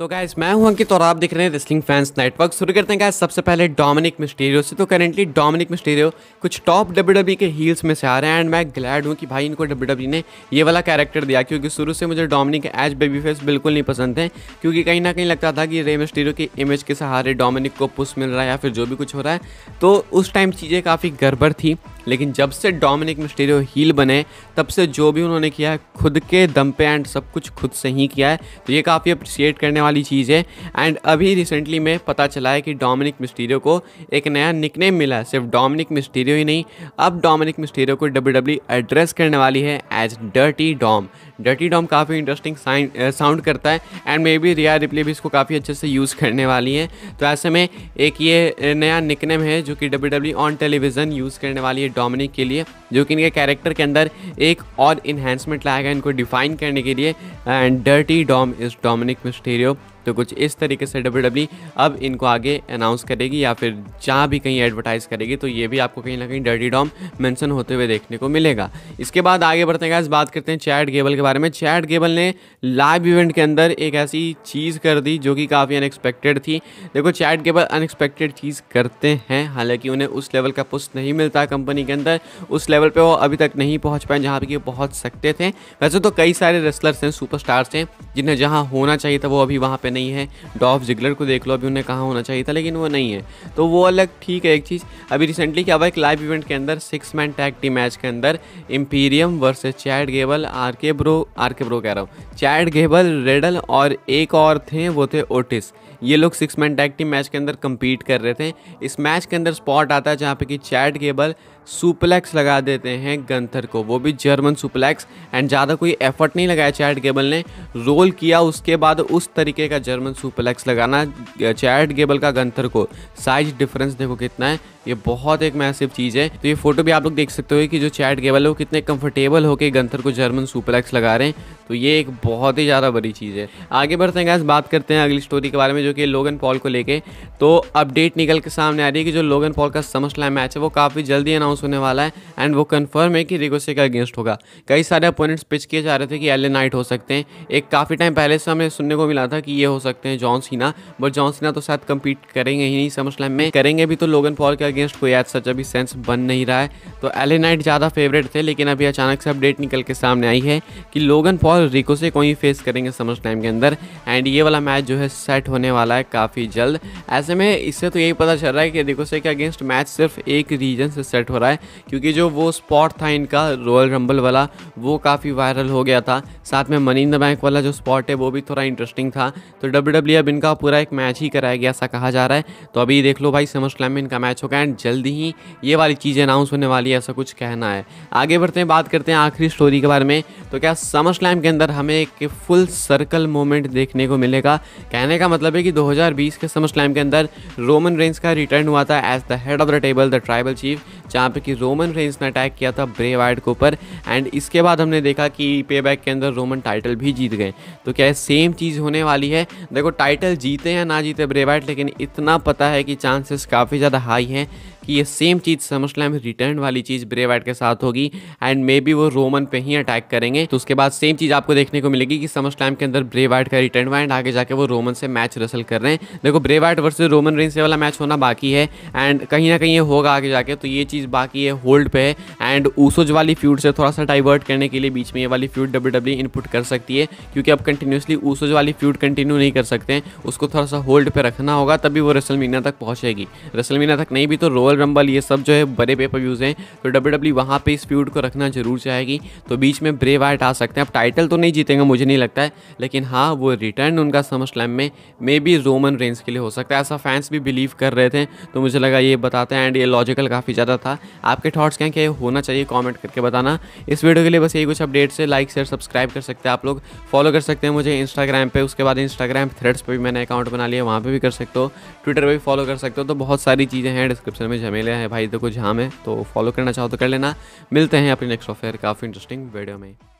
तो गैस मैं हूं अंकित और आप देख रहे हैं रेसलिंग फैंस नेटवर्क शुरू करते हैं गैस सबसे पहले डोमिनिक मिस्टीरियो से तो करेंटली डोमिनिक मिस्टीरियो कुछ टॉप डब्ल्यू e के हील्स में से आ रहे हैं एंड मैं ग्लैड हूं कि भाई इनको डब्ल्यू e ने ये वाला कैरेक्टर दिया क्योंकि शुरू से मुझे डोमिनिक एज बेबी फेस बिल्कुल नहीं पसंद थे क्योंकि कहीं ना कहीं लगता था कि रे मिस्टीरियो की इमेज के सहारे डोमिनिक को पुश मिल रहा है या फिर जो भी कुछ हो रहा है तो उस टाइम चीज़ें काफ़ी गड़बड़ थी लेकिन जब से डोमिनिक मिस्टेरियो हील बने तब से जो भी उन्होंने किया है खुद के दम पे एंड सब कुछ खुद से ही किया है तो ये काफ़ी अप्रिसिएट करने वाली चीज़ है एंड अभी रिसेंटली में पता चला है कि डोमिनिक मिस्टीरियो को एक नया निकनेम मिला है सिर्फ डोमिनिक मिस्टीरियो ही नहीं अब डोमिनिक मिस्टीरियो को डब्ल्यू एड्रेस e करने वाली है as dirty Dom dirty Dom काफ़ी इंटरेस्टिंग साउंड करता है and maybe Rhea Ripley भी इसको काफ़ी अच्छे से यूज़ करने वाली है तो ऐसे में एक ये नया निकनेम है जो कि डब्ल्यू ऑन टेलीविज़न यूज़ करने वाली है डोमिनिक के लिए जो कि इनके कैरेक्टर के अंदर एक और इन्हेंसमेंट गया इनको डिफाइन करने के लिए and dirty Dom is Dominik Mysterio तो कुछ इस तरीके से डब्ल्यू e अब इनको आगे अनाउंस करेगी या फिर जहाँ भी कहीं एडवर्टाइज़ करेगी तो ये भी आपको कहीं ना कहीं डर्टी डॉम मैंशन होते हुए देखने को मिलेगा इसके बाद आगे बढ़ते हैं बात करते हैं चैट गेबल के बारे में चैट गेबल ने लाइव इवेंट के अंदर एक ऐसी चीज़ कर दी जो कि काफ़ी अनएक्सपेक्टेड थी देखो चैट गेबल अनएक्सपेक्टेड चीज़ करते हैं हालांकि उन्हें उस लेवल का पुस्ट नहीं मिलता कंपनी के अंदर उस लेवल पर वो अभी तक नहीं पहुँच पाए जहाँ पर पहुँच सकते थे वैसे तो कई सारे रेसलर्स हैं सुपरस्टार्स हैं जिन्हें जहाँ होना चाहिए था वो अभी वहाँ पे नहीं है डॉफ जिगलर को देख लो अभी उन्हें कहाँ होना चाहिए था लेकिन वो नहीं है तो वो अलग ठीक है एक चीज़ अभी रिसेंटली क्या हुआ एक लाइव इवेंट के अंदर six man tag team match के अंदर Imperium versus Chad Gable R K Bro R K Bro कह रहा हूँ चैड गेबल रेडल और एक और थे वो थे ओटिस ये लोग six man tag team match के अंदर कम्पीट कर रहे थे इस मैच के अंदर स्पॉट आता है जहाँ पे कि चैड गेबल सुपलेक्स लगा देते हैं गंथर को वो भी जर्मन सुपलेक्स एंड ज़्यादा कोई एफर्ट नहीं लगाया चैट गेबल ने रोज गोल किया उसके बाद उस तरीके का जर्मन सुपरलेक्स लगाना चैट गेबल का गंथर को साइज डिफरेंस देखो कितना है ये बहुत एक मैसिव चीज़ है तो ये फोटो भी आप लोग देख सकते हो कि जो चैट केबल है वो कितने कंफर्टेबल होकर गंथर को जर्मन सुपरलेक्स लगा रहे हैं तो ये एक बहुत ही ज़्यादा बड़ी चीज़ है आगे बढ़ते हैं गैस बात करते हैं अगली स्टोरी के बारे में जो कि लोगन पॉल को लेके तो अपडेट निकल के सामने आ रही है कि जो लोगन पॉल का समर स्लैम मैच है वो काफ़ी जल्दी अनाउंस होने वाला है एंड वो कन्फर्म है कि रिगोसे का अगेंस्ट होगा कई सारे अपोनेंट्स पिच किए जा रहे थे कि एल नाइट हो सकते हैं एक काफ़ी टाइम पहले से हमें सुनने को मिला था कि ये हो सकते हैं John Cena but John Cena तो शायद कम्पीट करेंगे ही नहीं समर स्लैम में करेंगे भी तो लोगन पॉल के अगेंस्ट कोई एज सच अभी सेंस बन नहीं रहा है तो एले नाइट ज़्यादा फेवरेट थे लेकिन अभी अचानक से अपडेट निकल के सामने आई है कि लोगन पॉल रिको से कोई फेस करेंगे समर टाइम के अंदर एंड ये वाला मैच जो है सेट होने वाला है काफ़ी जल्द ऐसे में इससे तो यही पता चल रहा है कि रिको से के अगेंस्ट मैच सिर्फ एक रीजन से सेट हो रहा है क्योंकि जो वो स्पॉट था इनका रॉयल रंबल वाला वो काफ़ी वायरल हो गया था साथ में मनी इन द बैंक वाला जो स्पॉट है वो भी थोड़ा इंटरेस्टिंग था तो डब्ल्यू e अब इनका पूरा एक मैच ही कराया गया ऐसा कहा जा रहा है तो अभी देख लो भाई समझ में इनका मैच होगा ब्रांड जल्द ही ये वाली चीज़ अनाउंस होने वाली है ऐसा कुछ कहना है आगे बढ़ते हैं बात करते हैं आखिरी स्टोरी के बारे में तो क्या समर स्लैम के अंदर हमें एक फुल सर्कल मोमेंट देखने को मिलेगा कहने का मतलब है कि 2020 के समर स्लैम के अंदर रोमन रेंज का रिटर्न हुआ था as the head of the table the tribal chief जहाँ पे कि रोमन रेंस ने अटैक किया था ब्रे वाइट के ऊपर एंड इसके बाद हमने देखा कि पे बैक के अंदर रोमन टाइटल भी जीत गए तो क्या सेम चीज़ होने वाली है देखो टाइटल जीते या ना जीते ब्रे वाइट लेकिन इतना पता है कि चांसेस काफ़ी ज़्यादा हाई हैं कि ये सेम चीज़ समझ लें रिटर्न वाली चीज़ ब्रे वाइट के साथ होगी एंड मे बी वो रोमन पे ही अटैक करेंगे तो उसके बाद सेम चीज़ आपको देखने को मिलेगी कि समझ टाइम के अंदर ब्रे वाइट का रिटर्न हुआ एंड आगे जाके वो रोमन से मैच रसल कर रहे हैं देखो ब्रे वाइट वर्सेज रोमन से वाला मैच होना बाकी है एंड कहीं ना कहीं ये होगा आगे जाके तो ये चीज़ चीज़ बाकी है होल्ड पे है एंड ऊसोज वाली फ्यूड से थोड़ा सा डाइवर्ट करने के लिए बीच में ये वाली फ्यूड डब्ल्यू इनपुट कर सकती है क्योंकि अब कंटिन्यूसली ऊसोज वाली फ्यूड कंटिन्यू नहीं कर सकते हैं उसको थोड़ा सा होल्ड पर रखना होगा तभी वो रसल मीना तक पहुँचेगी रसल मीना तक नहीं भी तो रोयल रंबल ये सब जो है बड़े पेपर व्यूज़ हैं तो डब्ल्यू डब्ल्यू e वहाँ पर इस फ्यूड को रखना जरूर चाहेगी तो बीच में ब्रेव आर्ट आ सकते हैं अब टाइटल तो नहीं जीतेंगे मुझे नहीं लगता है लेकिन हाँ वो रिटर्न उनका समर स्लैम में मे बी रोमन रेंज के लिए हो सकता है ऐसा फैंस भी बिलीव कर रहे थे तो मुझे लगा ये बताते हैं एंड ये लॉजिकल काफ़ी ज़्यादा था था आपके थॉट्स क्या क्या होना चाहिए कॉमेंट करके बताना इस वीडियो के लिए बस यही कुछ अपडेट्स है लाइक शेयर सब्सक्राइब कर सकते हैं आप लोग फॉलो कर सकते हैं मुझे इंस्टाग्राम पर उसके बाद इंस्टाग्राम थ्रेड्स पर भी मैंने अकाउंट बना लिया वहाँ पर भी कर सकते हो ट्विटर पर भी फॉलो कर सकते हो तो बहुत सारी चीज़ें हैं डिस्क्रिप्शन में झमेले हैं भाई तो कुछ झाम हाँ है तो फॉलो करना चाहो तो कर लेना मिलते हैं अपने नेक्स्ट ऑफेयर काफ़ी इंटरेस्टिंग वीडियो में